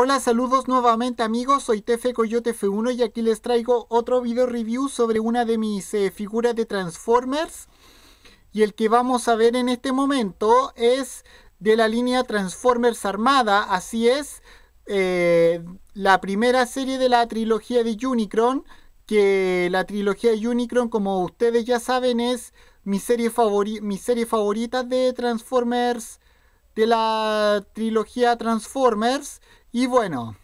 Hola, saludos nuevamente amigos, soy Tefe Coyote F1 y aquí les traigo otro video review sobre una de mis eh, figuras de Transformers. Y el que vamos a ver en este momento es de la línea Transformers Armada, así es, eh, la primera serie de la trilogía de Unicron, que la trilogía de Unicron, como ustedes ya saben, es mi serie favorita de Transformers de la trilogía Transformers. Y bueno,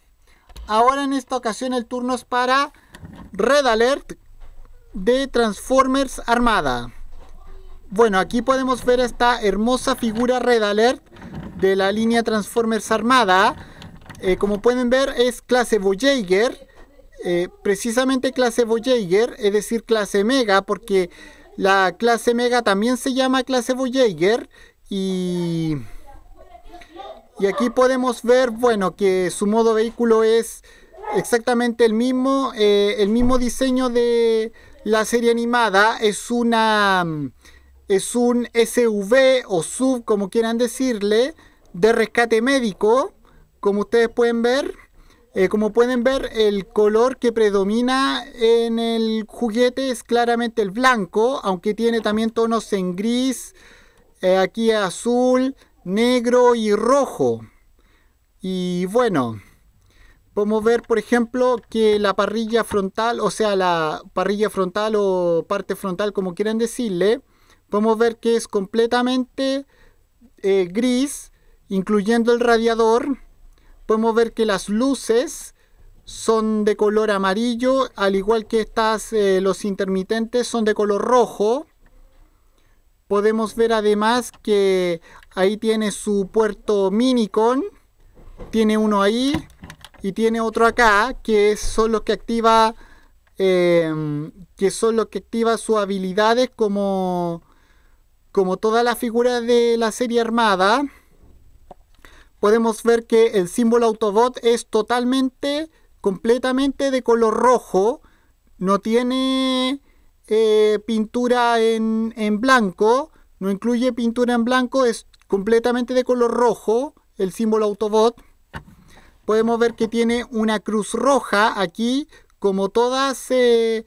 ahora en esta ocasión el turno es para Red Alert de Transformers Armada. Bueno, aquí podemos ver esta hermosa figura Red Alert de la línea Transformers Armada. Eh, como pueden ver es clase Voyager, eh, precisamente clase Voyager, es decir clase Mega, porque la clase Mega también se llama clase Voyager y y aquí podemos ver, bueno, que su modo vehículo es exactamente el mismo, eh, el mismo diseño de la serie animada. Es una, es un SUV o sub como quieran decirle, de rescate médico, como ustedes pueden ver. Eh, como pueden ver, el color que predomina en el juguete es claramente el blanco, aunque tiene también tonos en gris, eh, aquí azul, negro y rojo. Y bueno, podemos ver, por ejemplo, que la parrilla frontal, o sea, la parrilla frontal o parte frontal, como quieran decirle, podemos ver que es completamente eh, gris, incluyendo el radiador. Podemos ver que las luces son de color amarillo, al igual que estas, eh, los intermitentes son de color rojo. Podemos ver además que ahí tiene su puerto Minicon. Tiene uno ahí y tiene otro acá que son los que activa em, que son los que activa sus habilidades como como toda la figura de la serie armada podemos ver que el símbolo Autobot es totalmente completamente de color rojo no tiene eh, pintura en, blanco, no incluye pintura en blanco, es completamente de color rojo, el símbolo Autobot. Podemos ver que tiene una cruz roja aquí, como todas... Eh,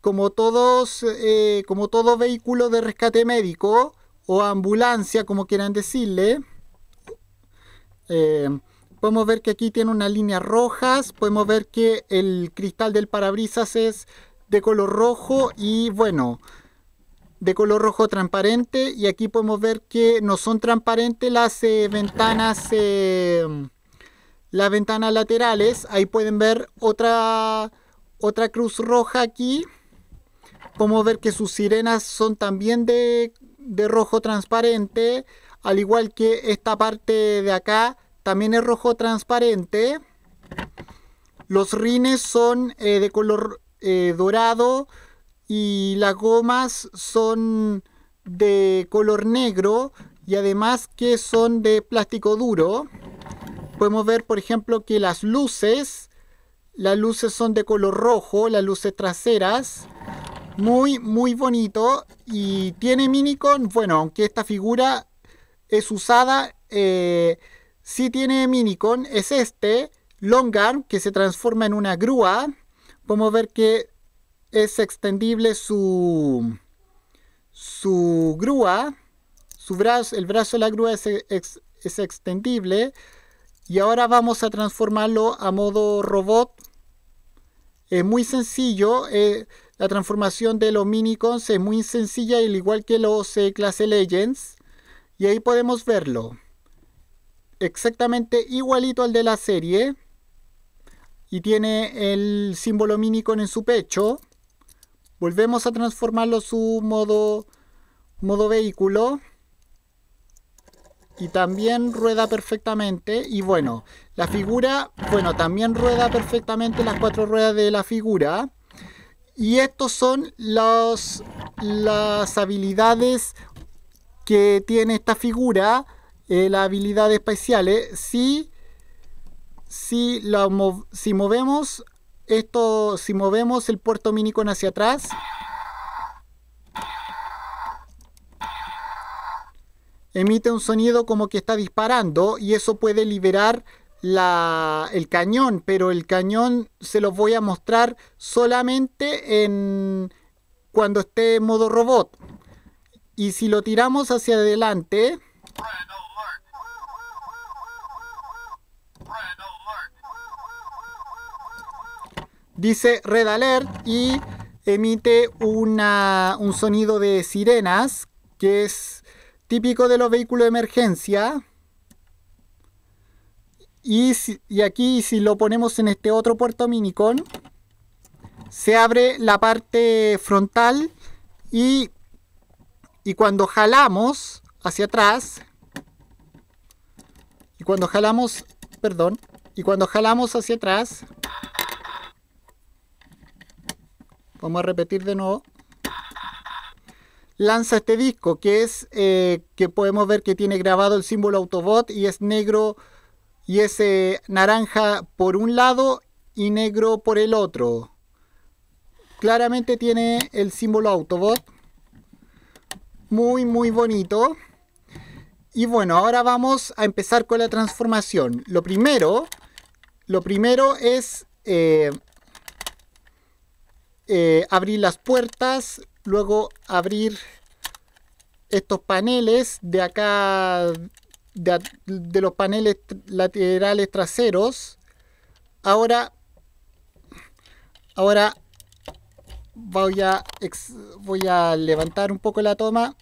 como todos, eh, como todo vehículo de rescate médico o ambulancia, como quieran decirle, podemos ver que aquí tiene unas líneas rojas, podemos ver que el cristal del parabrisas es de color rojo y bueno, de color rojo transparente y aquí podemos ver que no son transparentes las eh, ventanas eh, las ventanas laterales ahí pueden ver otra otra cruz roja aquí podemos ver que sus sirenas son también de, rojo transparente al igual que esta parte de acá también es rojo transparente los rines son eh, de color eh, dorado y las gomas son de color negro y además que son de plástico duro. Podemos ver, por ejemplo, que las luces, las luces son de color rojo, las luces traseras. Muy, muy bonito. Y tiene Minicon, bueno, aunque esta figura es usada, eh, si tiene Minicon, es este, Longarm, que se transforma en una grúa podemos ver que es extendible su, su grúa, su brazo, el brazo de la grúa es, extendible. Y ahora vamos a transformarlo a modo robot. Es muy sencillo. Eh, la transformación de los minicons es muy sencilla, al igual que los C eh, clase legends. Y ahí podemos verlo. Exactamente igualito al de la serie y tiene el símbolo Minicon en su pecho, volvemos a transformarlo su modo, modo vehículo y también rueda perfectamente y bueno la figura bueno también rueda perfectamente las cuatro ruedas de la figura y estos son los, las habilidades que tiene esta figura eh, las habilidades especiales si, lo si movemos esto, si movemos el puerto minicon hacia atrás, emite un sonido como que está disparando y eso puede liberar la, el cañón, pero el cañón se los voy a mostrar solamente en cuando esté en modo robot. Y si lo tiramos hacia adelante... Dice Red Alert y emite una, un sonido de sirenas que es típico de los vehículos de emergencia. Y, aquí si lo ponemos en este otro puerto minicon, se abre la parte frontal y, y cuando jalamos hacia atrás, y cuando jalamos, perdón, y cuando jalamos hacia atrás, Vamos a repetir de nuevo. Lanza este disco que es eh, que podemos ver que tiene grabado el símbolo Autobot y es negro y es eh, naranja por un lado y negro por el otro. Claramente tiene el símbolo Autobot. Muy, muy bonito. Y bueno, ahora vamos a empezar con la transformación. Lo primero, lo primero es eh, eh, abrir las puertas, luego abrir estos paneles de acá, de, los paneles laterales traseros. Ahora, ahora voy a, voy a levantar un poco la toma.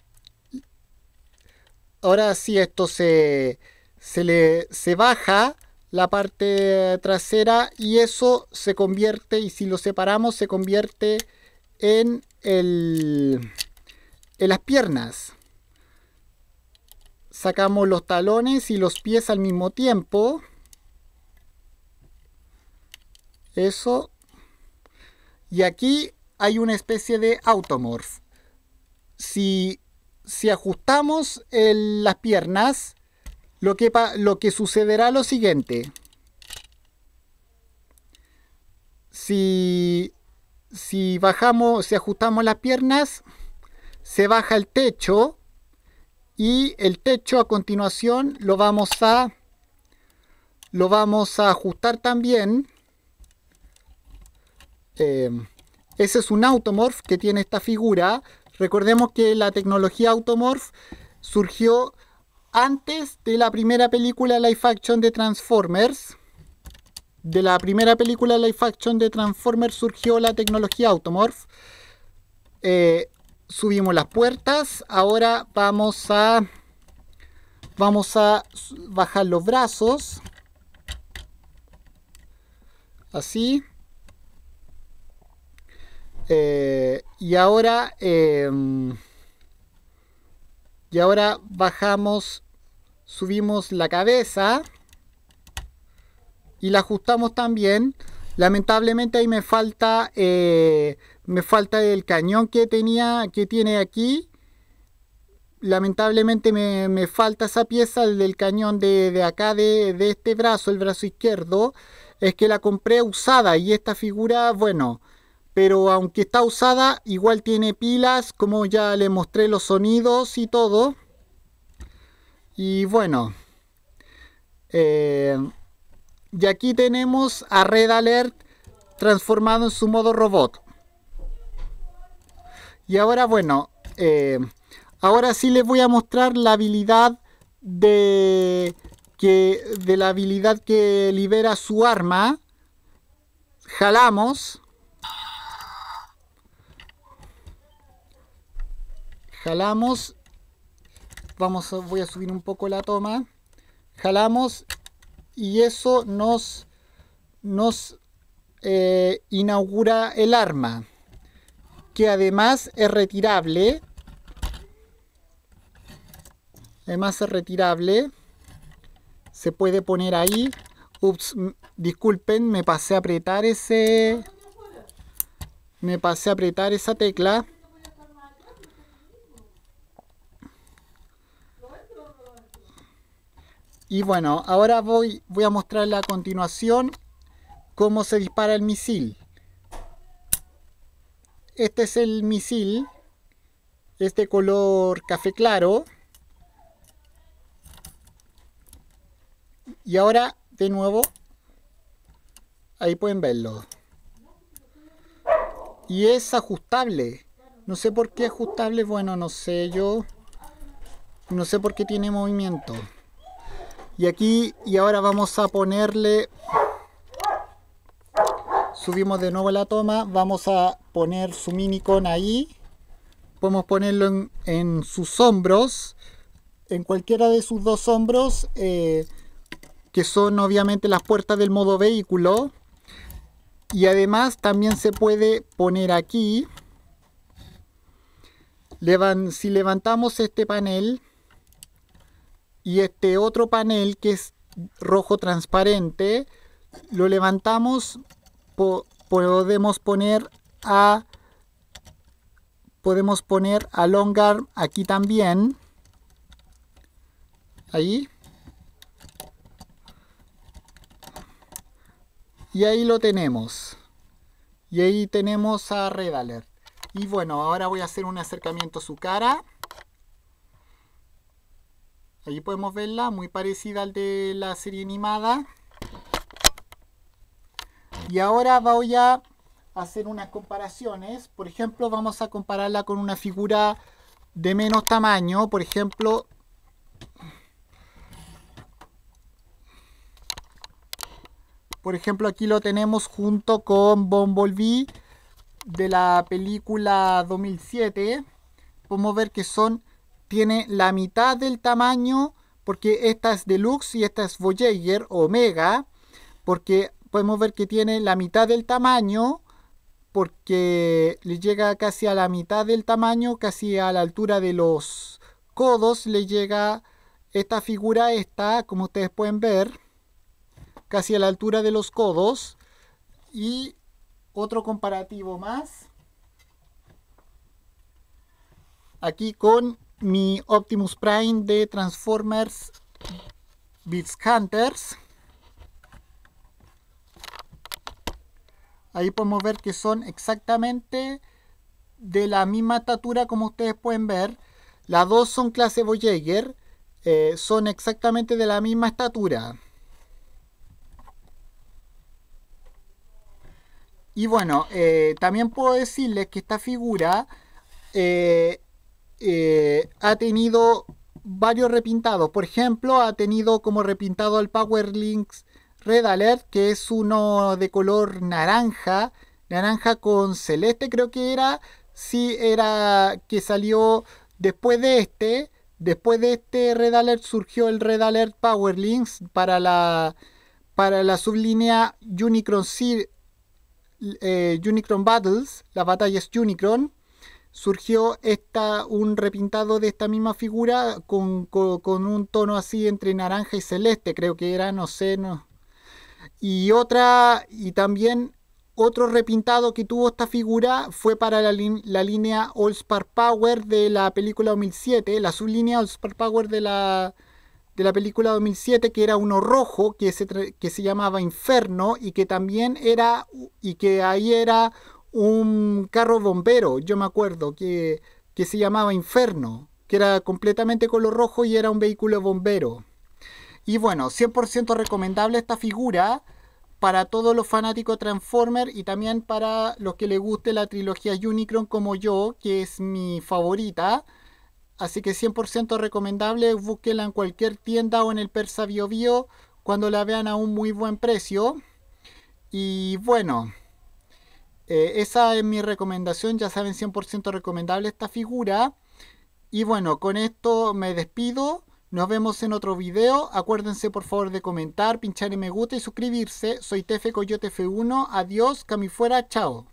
Ahora sí, esto se, se, le, se baja la parte trasera y eso se convierte, y si lo separamos, se convierte en, el, en las piernas. Sacamos los talones y los pies al mismo tiempo. Eso. Y aquí hay una especie de automorf Si, si ajustamos las piernas, lo que, lo que sucederá lo siguiente. Si, si bajamos, si ajustamos las piernas, se baja el techo y el techo a continuación lo vamos a lo vamos a ajustar también em, ese es un automorph que tiene esta figura recordemos que la tecnología automorph surgió antes de la primera película live action de Transformers. De la primera película live action de Transformers surgió la tecnología Automorph. Eh, subimos las puertas. Ahora vamos a vamos a bajar los brazos así eh, y ahora em, y ahora bajamos subimos la cabeza y la ajustamos también. Lamentablemente ahí me falta, eh, me falta el cañón que tenía, que tiene aquí. Lamentablemente me, falta esa pieza del cañón de, acá, de, de, este brazo, el brazo izquierdo. Es que la compré usada y esta figura, bueno, pero aunque está usada, igual tiene pilas, como ya le mostré los sonidos y todo. Y bueno, eh, y aquí tenemos a Red Alert transformado en su modo robot. Y ahora bueno, eh, ahora sí les voy a mostrar la habilidad de, que, de la habilidad que libera su arma. Jalamos. Jalamos Vamos, voy a subir un poco la toma. Jalamos y eso nos, nos eh, inaugura el arma. Que además es retirable. Además es retirable. Se puede poner ahí. Ups, disculpen, me pasé a apretar ese... Me pasé a apretar esa tecla. Y bueno, ahora voy, voy a mostrar a continuación cómo se dispara el misil. Este es el misil, este color café claro. Y ahora, de nuevo, ahí pueden verlo. Y es ajustable. No sé por qué ajustable, bueno, no sé yo. No sé por qué tiene movimiento y aquí y ahora vamos a ponerle subimos de nuevo la toma vamos a poner su minicon ahí podemos ponerlo en, sus hombros en cualquiera de sus dos hombros eh, que son obviamente las puertas del modo vehículo y además también se puede poner aquí si levantamos este panel y este otro panel que es rojo transparente lo levantamos podemos poner a podemos poner a aquí también ahí y ahí lo tenemos y ahí tenemos a red alert y bueno ahora voy a hacer un acercamiento a su cara Ahí podemos verla, muy parecida al de la serie animada. Y ahora voy a hacer unas comparaciones. Por ejemplo, vamos a compararla con una figura de menos tamaño. Por ejemplo, por ejemplo aquí lo tenemos junto con Bumblebee de la película 2007. Podemos ver que son tiene la mitad del tamaño, porque esta es Deluxe y esta es Voyager Omega, porque podemos ver que tiene la mitad del tamaño, porque le llega casi a la mitad del tamaño, casi a la altura de los codos, le llega esta figura está, como ustedes pueden ver, casi a la altura de los codos. Y otro comparativo más. Aquí con mi Optimus Prime de Transformers Beats Hunters. Ahí podemos ver que son exactamente de la misma estatura como ustedes pueden ver. Las dos son clase Voyager. Eh, son exactamente de la misma estatura. Y bueno, eh, también puedo decirles que esta figura eh, eh, ha tenido varios repintados. Por ejemplo, ha tenido como repintado el Power Links Red Alert, que es uno de color naranja, naranja con celeste, creo que era. Si era que salió después de este. Después de este Red Alert surgió el Red Alert Power Links para la, para la sublínea Unicron, eh, Unicron Battles, las batallas Unicron surgió un repintado de esta misma figura con, un tono así entre naranja y celeste, creo que era, no sé, no. Y otra, y también otro repintado que tuvo esta figura fue para la, la línea Spark Power de la película 2007, la sublínea línea Power de la, de la película 2007, que era uno rojo, que se, que se llamaba Inferno, y que también era, y que ahí era un carro bombero, yo me acuerdo, que, se llamaba Inferno, que era completamente color rojo y era un vehículo bombero. Y bueno, 100% recomendable esta figura para todos los fanáticos Transformer y también para los que les guste la trilogía Unicron como yo, que es mi favorita. Así que 100% recomendable, búsquela en cualquier tienda o en el Persa Bio cuando la vean a un muy buen precio. Y bueno, eh, esa es mi recomendación, ya saben, 100% recomendable esta figura. Y bueno, con esto me despido. Nos vemos en otro video. Acuérdense por favor de comentar, pinchar en me gusta y suscribirse. Soy Tefe Coyote F1. Adiós, fuera, chao.